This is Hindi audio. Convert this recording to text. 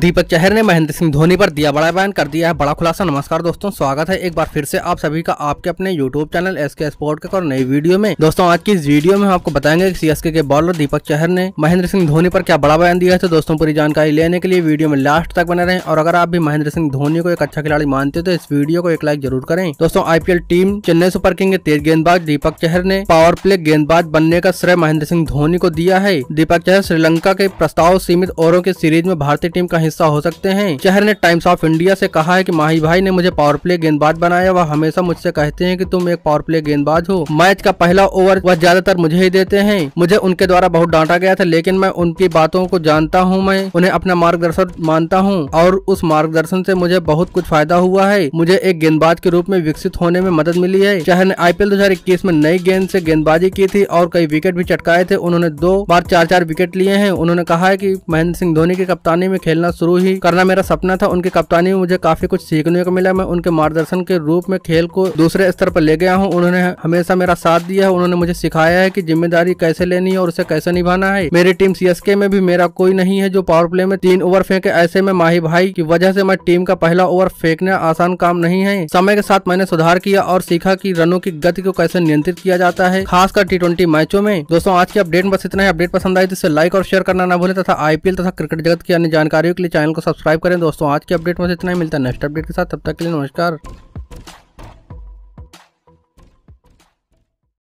दीपक चहर ने महेंद्र सिंह धोनी पर दिया बड़ा बयान कर दिया है बड़ा खुलासा नमस्कार दोस्तों स्वागत है एक बार फिर से आप सभी का आपके अपने YouTube channel S K sport के और नई वीडियो में दोस्तों आज की इस वीडियो में हम आपको बताएंगे कि सीएसके के बॉलर दीपक चहर ने महेंद्र सिंह धोनी पर क्या बड़ा बयान दिया है तो दोस्तों पूरी जानकारी लेने के लिए वीडियो में लास्ट तक बने रहे और अगर आप भी महेंद्र सिंह धोनी को एक अच्छा खिलाड़ी मानते हो तो इस वीडियो को एक लाइक जरूर करें दोस्तों IPL team Chennai super king के तेज गेंदबाज दीपक चहर ने पावर प्ले गेंदबाज बनने का श्रेय महेंद्र सिंह धोनी को दिया है दीपक चहर श्रीलंका के प्रस्ताव सीमित ओवरों की सीरीज में भारतीय टीम का हिस्सा हो सकते हैं चहर ने टाइम्स ऑफ इंडिया से कहा है कि माही भाई ने मुझे पावर प्ले गेंदबाज बनाया वह हमेशा मुझसे कहते हैं कि तुम एक पावर प्ले गेंदबाज हो मैच का पहला ओवर वह ज्यादातर मुझे ही देते हैं मुझे उनके द्वारा बहुत डांटा गया था लेकिन मैं उनकी बातों को जानता हूँ मैं उन्हें अपना मार्गदर्शन मानता हूँ और उस मार्गदर्शन से मुझे बहुत कुछ फायदा हुआ है मुझे एक गेंदबाज के रूप में विकसित होने में मदद मिली है चहर ने आईपीएल इक्कीस में नई गेंद से गेंदबाजी की थी और कई विकेट भी चटकाए थे उन्होंने दो बार चार चार विकेट लिए हैं उन्होंने कहा है की महेंद्र सिंह धोनी की कप्तानी में खेलना शुरू ही करना मेरा सपना था उनकी कप्तानी में मुझे काफी कुछ सीखने को मिला मैं उनके मार्गदर्शन के रूप में खेल को दूसरे स्तर पर ले गया हूँ उन्होंने हमेशा मेरा साथ दिया है उन्होंने मुझे सिखाया है की जिम्मेदारी कैसे लेनी है और उसे कैसे निभाना है मेरी टीम सी में भी मेरा कोई नहीं है जो पावर प्ले में तीन ओवर फेंके ऐसे में माही भाई की वजह से मैं टीम का पहला ओवर फेंकना आसान काम नहीं है समय के साथ मैंने सुधार किया और सीखा की रनों की गति को कैसे नियंत्रित किया जाता है खासकर टी मैचों में दोस्तों आज की अपडेट बस इतना ही अपडेट पसंद आई तो इसे लाइक और शेयर करना ना भूलें तथा आईपीएल तथा क्रिकेट जगत की अन्य जानकारियों के लिए चैनल को सब्सक्राइब करें दोस्तों आज के अपडेट में से इतना ही मिलता है नेक्स्ट अपडेट के साथ तब तक के लिए नमस्कार